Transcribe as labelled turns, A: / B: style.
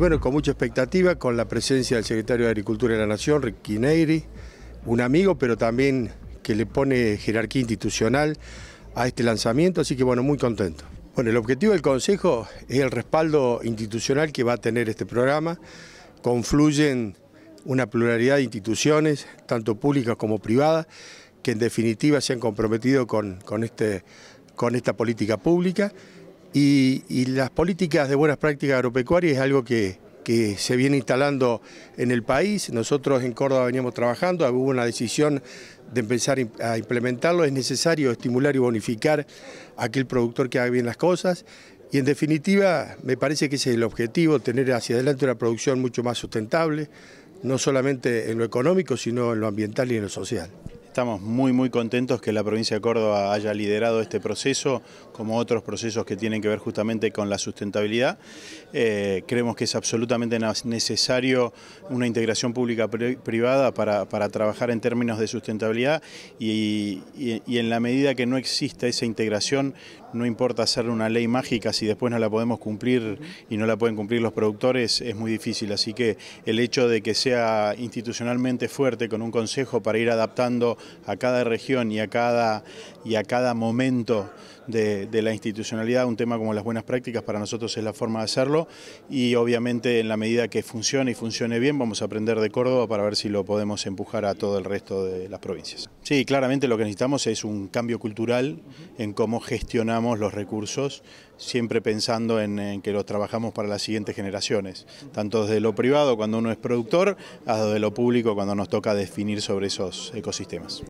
A: Bueno, con mucha expectativa, con la presencia del secretario de Agricultura de la Nación, Ricky Kineiri, un amigo, pero también que le pone jerarquía institucional a este lanzamiento, así que bueno, muy contento. Bueno, el objetivo del Consejo es el respaldo institucional que va a tener este programa. Confluyen una pluralidad de instituciones, tanto públicas como privadas, que en definitiva se han comprometido con, con este, esta política pública y, las políticas de buenas prácticas agropecuarias es algo que, que se viene instalando en el país. Nosotros en Córdoba veníamos trabajando, hubo una decisión de empezar a implementarlo. Es necesario estimular y bonificar a aquel productor que haga bien las cosas. Y en definitiva, me parece que ese es el objetivo, tener hacia adelante una producción mucho más sustentable, no solamente en lo económico, sino en lo ambiental y en lo social. Estamos muy muy contentos que la provincia de Córdoba haya liderado este
B: proceso, como otros procesos que tienen que ver justamente con la sustentabilidad. Eh, creemos que es absolutamente necesario una integración pública-privada para, trabajar en términos de sustentabilidad y, y en la medida que no exista esa integración, no importa hacer una ley mágica, si después no la podemos cumplir y no la pueden cumplir los productores, es muy difícil. Así que el hecho de que sea institucionalmente fuerte con un consejo para ir adaptando a cada región y a cada, y a cada momento de, la institucionalidad, un tema como las buenas prácticas para nosotros es la forma de hacerlo y obviamente en la medida que funcione y funcione bien vamos a aprender de Córdoba para ver si lo podemos empujar a todo el resto de las provincias. Sí, claramente lo que necesitamos es un cambio cultural en cómo gestionamos los recursos, siempre pensando en, que los trabajamos para las siguientes generaciones, tanto desde lo privado cuando uno es productor, hasta desde lo público cuando nos toca definir sobre esos ecosistemas.